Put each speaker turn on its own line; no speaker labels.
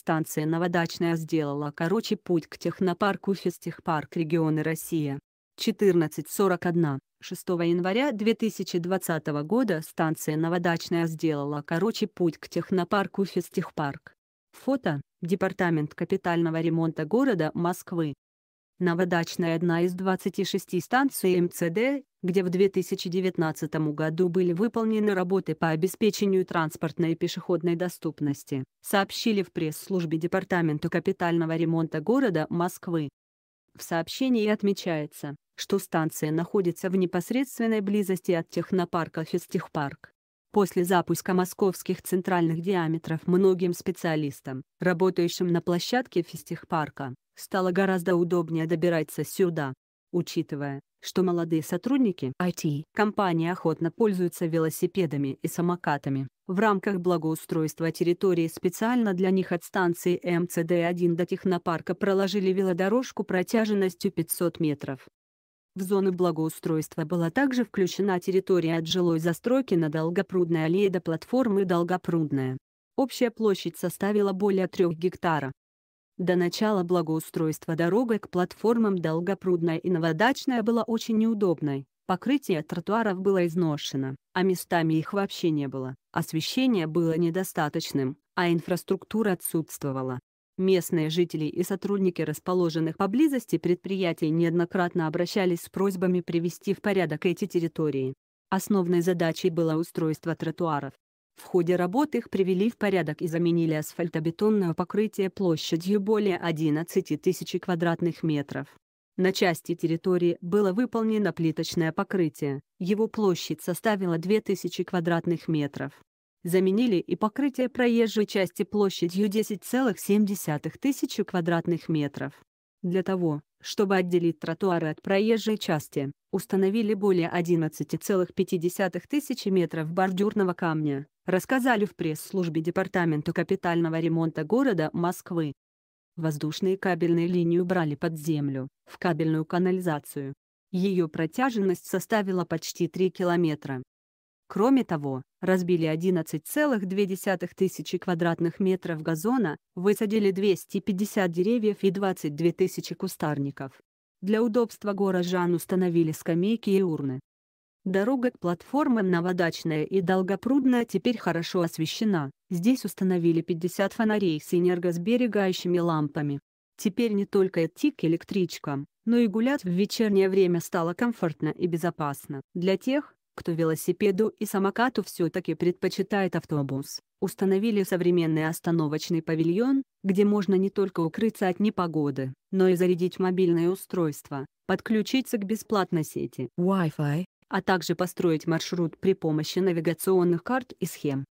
Станция Новодачная сделала короче путь к технопарку Физтехпарк регионы Россия. 14.41. 6 января 2020 года станция Новодачная сделала короче путь к технопарку Физтехпарк. Фото. Департамент капитального ремонта города Москвы. Новодачная – одна из 26 станций МЦД, где в 2019 году были выполнены работы по обеспечению транспортной и пешеходной доступности, сообщили в пресс-службе Департамента капитального ремонта города Москвы. В сообщении отмечается, что станция находится в непосредственной близости от технопарка «Физтехпарк». После запуска московских центральных диаметров многим специалистам, работающим на площадке физтехпарка, стало гораздо удобнее добираться сюда. Учитывая, что молодые сотрудники IT компании охотно пользуются велосипедами и самокатами, в рамках благоустройства территории специально для них от станции МЦД-1 до технопарка проложили велодорожку протяженностью 500 метров. В зону благоустройства была также включена территория от жилой застройки на Долгопрудной аллее до платформы Долгопрудная. Общая площадь составила более 3 гектара. До начала благоустройства дорога к платформам Долгопрудная и Новодачная была очень неудобной, покрытие тротуаров было изношено, а местами их вообще не было, освещение было недостаточным, а инфраструктура отсутствовала. Местные жители и сотрудники расположенных поблизости предприятий неоднократно обращались с просьбами привести в порядок эти территории. Основной задачей было устройство тротуаров, в ходе работ их привели в порядок и заменили асфальтобетонное покрытие площадью более 11 тысяч квадратных метров. На части территории было выполнено плиточное покрытие, его площадь составила 2000 квадратных метров. Заменили и покрытие проезжей части площадью 10,7 тысяч квадратных метров. Для того, чтобы отделить тротуары от проезжей части, установили более 11,5 тысяч метров бордюрного камня, рассказали в пресс-службе Департамента капитального ремонта города Москвы. Воздушные кабельные линии убрали под землю, в кабельную канализацию. Ее протяженность составила почти 3 километра. Кроме того, разбили 11,2 тысячи квадратных метров газона, высадили 250 деревьев и 22 тысячи кустарников. Для удобства горожан установили скамейки и урны. Дорога к платформам Новодачная и Долгопрудная теперь хорошо освещена, здесь установили 50 фонарей с энергосберегающими лампами. Теперь не только идти к электричкам, но и гулять в вечернее время стало комфортно и безопасно. Для тех, кто велосипеду и самокату все-таки предпочитает автобус, установили современный остановочный павильон, где можно не только укрыться от непогоды, но и зарядить мобильное устройство, подключиться к бесплатной сети Wi-Fi а также построить маршрут при помощи навигационных карт и схем.